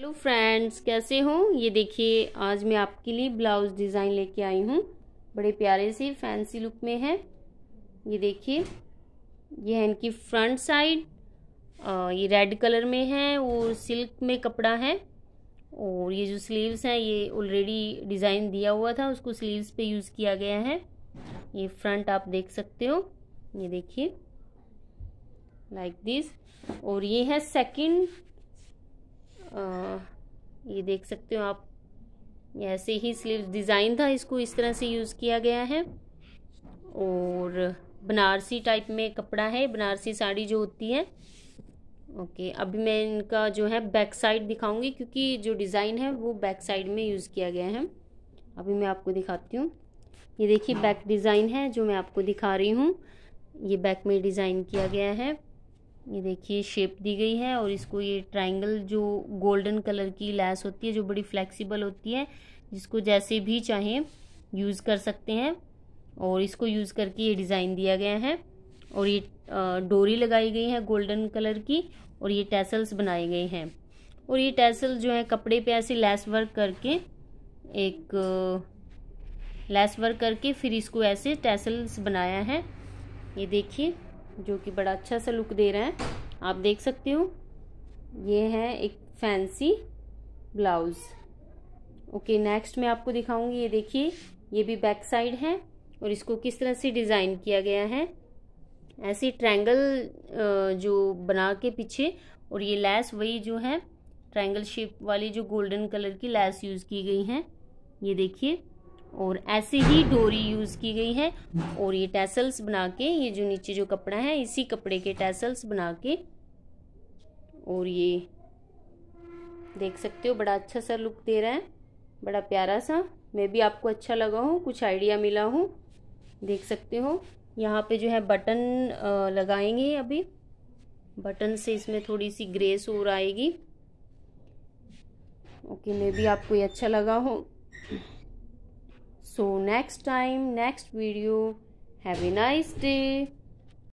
Hello friends कैसे हो ये देखिए आज मैं आपके लिए ब्लाउज़ डिज़ाइन लेके आई हूँ बड़े प्यारे से फैंसी लुक में है ये देखिए ये है इनकी फ्रंट साइड ये रेड कलर में है और सिल्क में कपड़ा है और ये जो स्लीव्स हैं ये ऑलरेडी डिज़ाइन दिया हुआ था उसको स्लीव्स पे यूज़ किया गया है ये फ्रंट आप देख सकते हो ये देखिए लाइक दिस और ये है सेकंड आ, ये देख सकते हो आप ऐसे ही स्लीव डिज़ाइन था इसको इस तरह से यूज़ किया गया है और बनारसी टाइप में कपड़ा है बनारसी साड़ी जो होती है ओके अभी मैं इनका जो है बैक साइड दिखाऊंगी क्योंकि जो डिज़ाइन है वो बैक साइड में यूज़ किया गया है अभी मैं आपको दिखाती हूँ ये देखिए बैक डिज़ाइन है जो मैं आपको दिखा रही हूँ ये बैक में डिज़ाइन किया गया है ये देखिए शेप दी गई है और इसको ये ट्राइंगल जो गोल्डन कलर की लैस होती है जो बड़ी फ्लेक्सिबल होती है जिसको जैसे भी चाहें यूज़ कर सकते हैं और इसको यूज़ करके ये डिज़ाइन दिया गया है और ये डोरी लगाई गई है गोल्डन कलर की और ये टैसल्स बनाए गए हैं और ये टैसल जो है कपड़े पे ऐसे लेस वर्क करके एक लेस वर्क करके फिर इसको ऐसे टैसल्स बनाया है ये देखिए जो कि बड़ा अच्छा सा लुक दे रहा है आप देख सकते हो ये है एक फैंसी ब्लाउज़ ओके नेक्स्ट मैं आपको दिखाऊंगी ये देखिए ये भी बैक साइड है और इसको किस तरह से डिज़ाइन किया गया है ऐसे ट्रायंगल जो बना के पीछे और ये लैस वही जो है ट्रायंगल शेप वाली जो गोल्डन कलर की लैस यूज़ की गई है ये देखिए और ऐसे ही डोरी यूज़ की गई है और ये टैसल्स बना के ये जो नीचे जो कपड़ा है इसी कपड़े के टैसल्स बना के और ये देख सकते हो बड़ा अच्छा सा लुक दे रहा है बड़ा प्यारा सा मैं भी आपको अच्छा लगा हूँ कुछ आइडिया मिला हूँ देख सकते हो यहाँ पे जो है बटन लगाएंगे अभी बटन से इसमें थोड़ी सी ग्रेस और आएगी ओके मे भी आपको ये अच्छा लगा हो So next time, next video. Have a nice day.